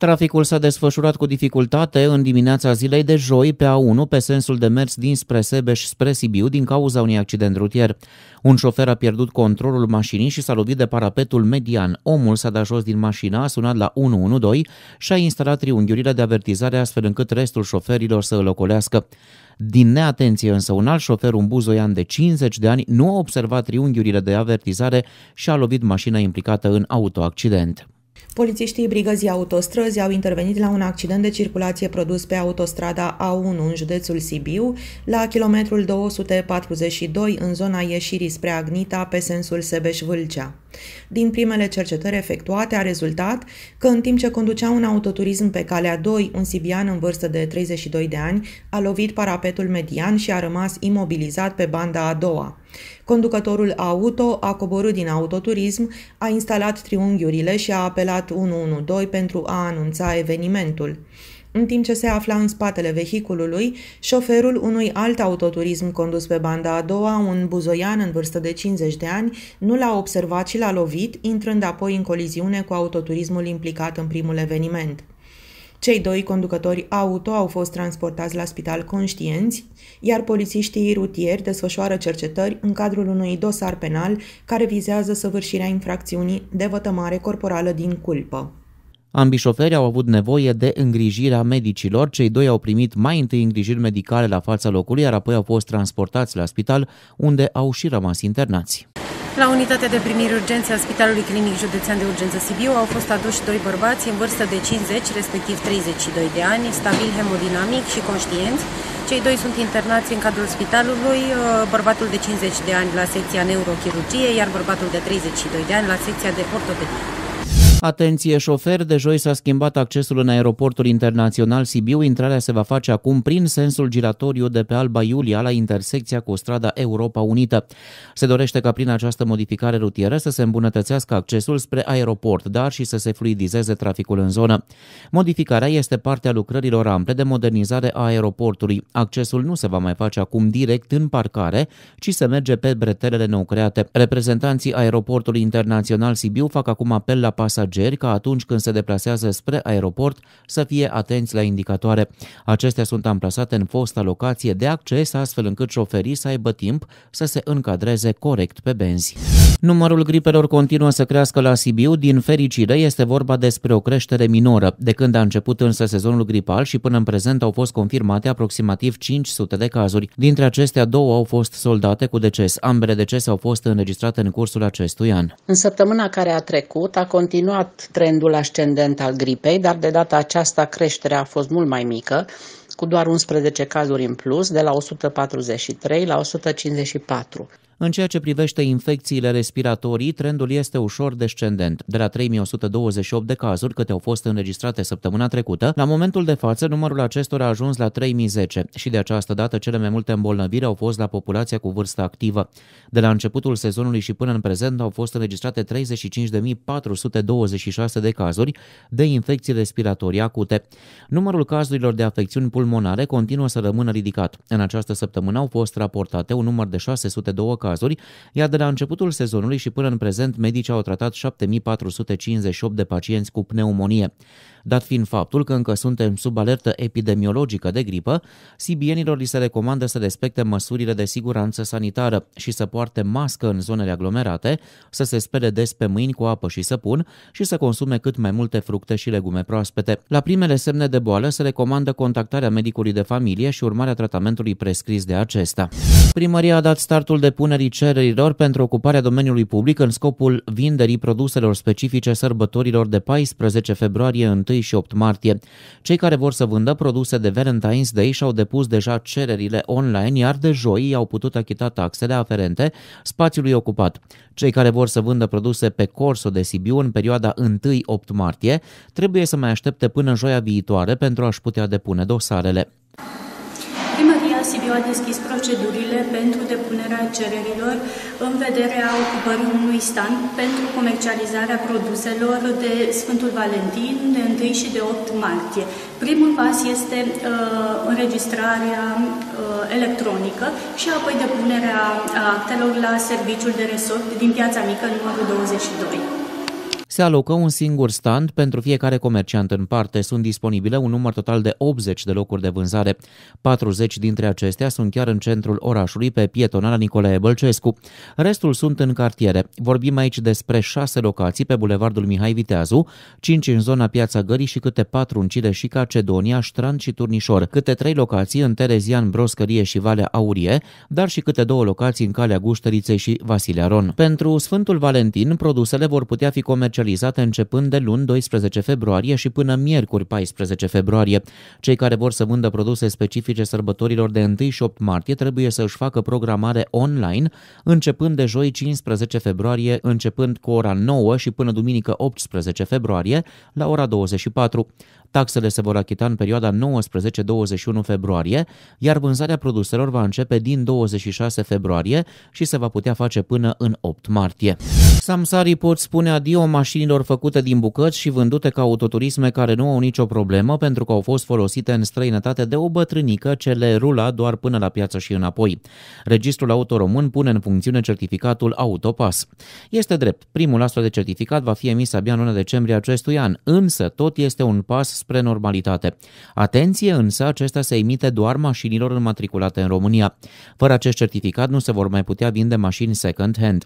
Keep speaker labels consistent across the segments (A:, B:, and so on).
A: Traficul s-a desfășurat cu dificultate în dimineața zilei de joi pe A1 pe sensul de mers dinspre Sebeș spre Sibiu din cauza unui accident rutier. Un șofer a pierdut controlul mașinii și s-a lovit de parapetul median. Omul s-a dat jos din mașină, a sunat la 112 și a instalat triunghiurile de avertizare astfel încât restul șoferilor să îl ocolească. Din neatenție însă un alt șofer, un buzoian de 50 de ani, nu a observat triunghiurile de avertizare și a lovit mașina implicată în autoaccident.
B: Polițiștii brigăzii autostrăzi au intervenit la un accident de circulație produs pe autostrada A1 în județul Sibiu, la kilometrul 242 în zona ieșirii spre Agnita pe sensul Sebeș-Vâlcea. Din primele cercetări efectuate a rezultat că în timp ce conducea un autoturism pe calea 2, un sibian în vârstă de 32 de ani a lovit parapetul median și a rămas imobilizat pe banda a doua. Conducătorul auto a coborât din autoturism, a instalat triunghiurile și a apelat 112 pentru a anunța evenimentul. În timp ce se afla în spatele vehiculului, șoferul unui alt autoturism condus pe banda a doua, un buzoian în vârstă de 50 de ani, nu l-a observat și l-a lovit, intrând apoi în coliziune cu autoturismul implicat în primul eveniment. Cei doi conducători auto au fost transportați la spital conștienți, iar polițiștii rutieri desfășoară cercetări în cadrul unui dosar penal care vizează săvârșirea infracțiunii de vătămare corporală din culpă.
A: Ambii șoferi au avut nevoie de îngrijirea medicilor. Cei doi au primit mai întâi îngrijiri medicale la fața locului, iar apoi au fost transportați la spital, unde au și rămas internați. La
B: unitatea de primiri urgențe a Spitalului Clinic Județean de Urgență Sibiu au fost aduși doi bărbați în vârstă de 50, respectiv 32 de ani, stabil hemodinamic și conștienți. Cei doi sunt internați în cadrul spitalului, uh, bărbatul de 50 de ani la secția neurochirurgie, iar bărbatul de 32 de ani la secția de ortopedie.
A: Atenție șofer, de joi s-a schimbat accesul în aeroportul internațional Sibiu. Intrarea se va face acum prin sensul giratoriu de pe Alba Iulia la intersecția cu strada Europa Unită. Se dorește ca prin această modificare rutieră să se îmbunătățească accesul spre aeroport, dar și să se fluidizeze traficul în zonă. Modificarea este partea lucrărilor ample de modernizare a aeroportului. Accesul nu se va mai face acum direct în parcare, ci se merge pe bretelele nou create. Reprezentanții aeroportului internațional Sibiu fac acum apel la pasajeri pasageri ca atunci când se deplasează spre aeroport să fie atenți la indicatoare. Acestea sunt amplasate în fosta locație de acces, astfel încât șoferii să aibă timp să se încadreze corect pe benzi. Numărul gripelor continuă să crească la Sibiu, din fericire este vorba despre o creștere minoră. De când a început însă sezonul gripal și până în prezent au fost confirmate aproximativ 500 de cazuri. Dintre acestea, două au fost soldate cu deces. Ambele decese au fost înregistrate în cursul acestui an.
B: În săptămâna care a trecut a continuat continuat trendul ascendent al gripei, dar de data aceasta creșterea a fost mult mai mică, cu doar 11 cazuri în plus, de la 143 la 154.
A: În ceea ce privește infecțiile respiratorii, trendul este ușor descendent, de la 3128 de cazuri câte au fost înregistrate săptămâna trecută, la momentul de față numărul acestora a ajuns la 3010 și de această dată cele mai multe îmbolnăviri au fost la populația cu vârstă activă. De la începutul sezonului și până în prezent au fost înregistrate 35.426 de cazuri de infecții respiratorii acute. Numărul cazurilor de afecțiuni pulmonare continuă să rămână ridicat. În această săptămână au fost raportate un număr de 602 cazuri cazuri, iar de la începutul sezonului și până în prezent medicii au tratat 7458 de pacienți cu pneumonie. Dat fiind faptul că încă suntem sub alertă epidemiologică de gripă, sibienilor li se recomandă să respecte măsurile de siguranță sanitară și să poarte mască în zonele aglomerate, să se spele des pe mâini cu apă și săpun și să consume cât mai multe fructe și legume proaspete. La primele semne de boală se recomandă contactarea medicului de familie și urmarea tratamentului prescris de acesta. Primăria a dat startul de punere impunerii cererilor pentru ocuparea domeniului public în scopul vinderii produselor specifice sărbătorilor de 14 februarie, 1 și 8 martie. Cei care vor să vândă produse de Valentine's Day și-au depus deja cererile online, iar de joi au putut achita taxele aferente spațiului ocupat. Cei care vor să vândă produse pe Corso de Sibiu în perioada 1-8 martie trebuie să mai aștepte până joia viitoare pentru a-și putea depune dosarele.
B: Consiliu a deschis procedurile pentru depunerea cererilor în vederea ocupării unui stand pentru comercializarea produselor de Sfântul Valentin de 1 și de 8 martie. Primul pas este uh, înregistrarea uh, electronică și apoi depunerea actelor la serviciul de resort din Piața Mică numărul 22
A: se alocă un singur stand pentru fiecare comerciant în parte. Sunt disponibile un număr total de 80 de locuri de vânzare. 40 dintre acestea sunt chiar în centrul orașului, pe pietonala Nicolae Bălcescu. Restul sunt în cartiere. Vorbim aici despre 6 locații pe Bulevardul Mihai Viteazu, 5 în zona Piața Gării și câte 4 în și Cedonia, Ștran și Turnișor, câte 3 locații în Terezian, Broscărie și Valea Aurie, dar și câte 2 locații în Calea Gușteriței și Vasile Ron. Pentru Sfântul Valentin, produsele vor putea fi comercializate realizate începând de luni 12 februarie și până miercuri 14 februarie. Cei care vor să vândă produse specifice sărbătorilor de 1 și 8 martie trebuie să își facă programare online începând de joi 15 februarie, începând cu ora 9 și până duminică 18 februarie la ora 24. Taxele se vor achita în perioada 19-21 februarie, iar vânzarea produselor va începe din 26 februarie și se va putea face până în 8 martie. Samsari pot spune adio mașinilor făcute din bucăți și vândute ca autoturisme care nu au nicio problemă pentru că au fost folosite în străinătate de o bătrânică ce le rula doar până la piață și înapoi. Registrul Autoromân român pune în funcțiune certificatul Autopas. Este drept, primul astfel de certificat va fi emis abia în luna decembrie acestui an, însă tot este un pas spre normalitate. Atenție însă, acesta se emite doar mașinilor înmatriculate în România. Fără acest certificat nu se vor mai putea vinde mașini second-hand.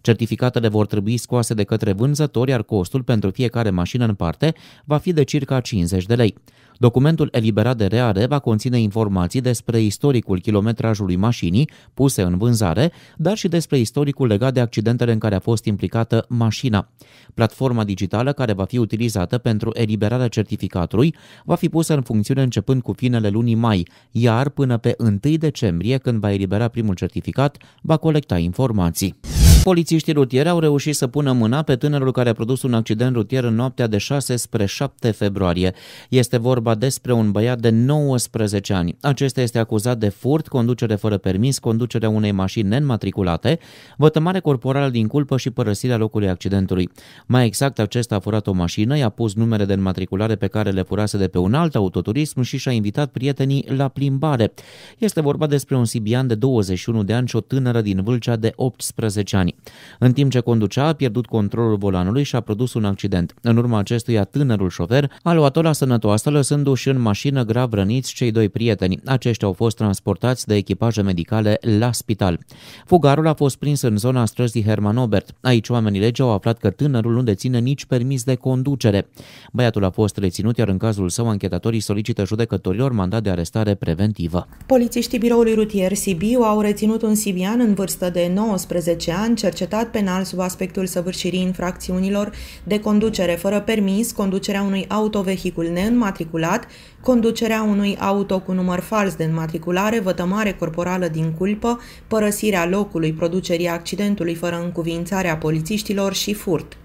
A: Certificatele vor trebui scoase de către vânzători, iar costul pentru fiecare mașină în parte va fi de circa 50 de lei. Documentul eliberat de reare va conține informații despre istoricul kilometrajului mașinii puse în vânzare, dar și despre istoricul legat de accidentele în care a fost implicată mașina. Platforma digitală care va fi utilizată pentru eliberarea certificatului va fi pusă în funcțiune începând cu finele lunii mai, iar până pe 1 decembrie, când va elibera primul certificat, va colecta informații. Polițiștii rutieri au reușit să pună mâna pe tânărul care a produs un accident rutier în noaptea de 6 spre 7 februarie. Este vorba despre un băiat de 19 ani. Acesta este acuzat de furt, conducere fără permis, conducerea unei mașini nenmatriculate, vătămare corporală din culpă și părăsirea locului accidentului. Mai exact, acesta a furat o mașină, i-a pus numere de înmatriculare pe care le furase de pe un alt autoturism și și-a invitat prietenii la plimbare. Este vorba despre un sibian de 21 de ani și o tânără din Vâlcea de 18 ani ani. În timp ce conducea, a pierdut controlul volanului și a produs un accident. În urma acestuia, tânărul șofer a luat-o la sănătoasă, lăsându-și în mașină grav răniți cei doi prieteni. Aceștia au fost transportați de echipaje medicale la spital. Fugarul a fost prins în zona străzii Herman Obert. Aici oamenii legi au aflat că tânărul nu deține nici permis de conducere. Băiatul a fost reținut, iar în cazul său anchetatorii solicită judecătorilor mandat de arestare preventivă.
B: Polițiștii biroului rutier Sibiu au reținut un sibian în vârstă de 19 ani, cercetat penal sub aspectul săvârșirii infracțiunilor de conducere fără permis, conducerea unui autovehicul neînmatriculat, conducerea unui auto cu număr fals de înmatriculare, vătămare corporală din culpă, părăsirea locului producerii accidentului fără încuvințarea polițiștilor și furt.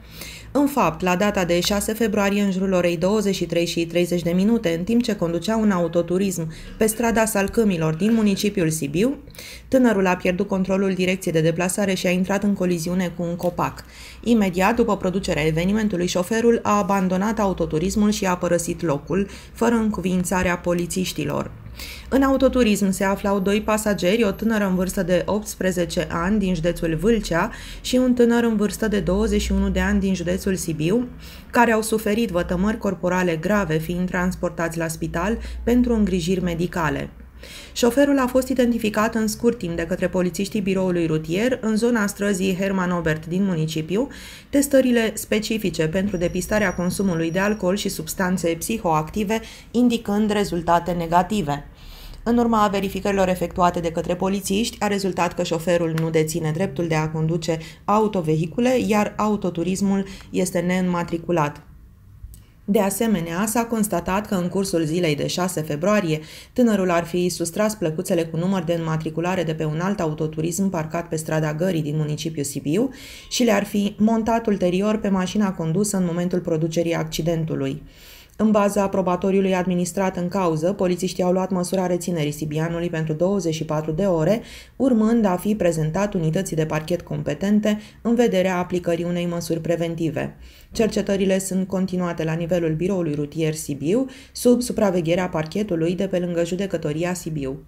B: În fapt, la data de 6 februarie, în jurul orei 23 și 30 de minute, în timp ce conducea un autoturism pe strada Salcâmilor din municipiul Sibiu, tânărul a pierdut controlul direcției de deplasare și a intrat în coliziune cu un copac. Imediat după producerea evenimentului, șoferul a abandonat autoturismul și a părăsit locul, fără încuvințarea polițiștilor. În autoturism se aflau doi pasageri, o tânără în vârstă de 18 ani din județul Vâlcea și un tânăr în vârstă de 21 de ani din județul Sibiu, care au suferit vătămări corporale grave fiind transportați la spital pentru îngrijiri medicale. Șoferul a fost identificat în scurt timp de către polițiștii biroului rutier în zona străzii Herman Obert din municipiu. Testările specifice pentru depistarea consumului de alcool și substanțe psihoactive indicând rezultate negative. În urma verificărilor efectuate de către polițiști, a rezultat că șoferul nu deține dreptul de a conduce autovehicule, iar autoturismul este neînmatriculat. De asemenea, s-a constatat că în cursul zilei de 6 februarie, tânărul ar fi sustras plăcuțele cu număr de înmatriculare de pe un alt autoturism parcat pe strada Gării din municipiul Sibiu și le-ar fi montat ulterior pe mașina condusă în momentul producerii accidentului. În baza aprobatoriului administrat în cauză, polițiștii au luat măsura reținerii Sibianului pentru 24 de ore, urmând a fi prezentat unității de parchet competente în vederea aplicării unei măsuri preventive. Cercetările sunt continuate la nivelul biroului rutier Sibiu, sub supravegherea parchetului de pe lângă judecătoria Sibiu.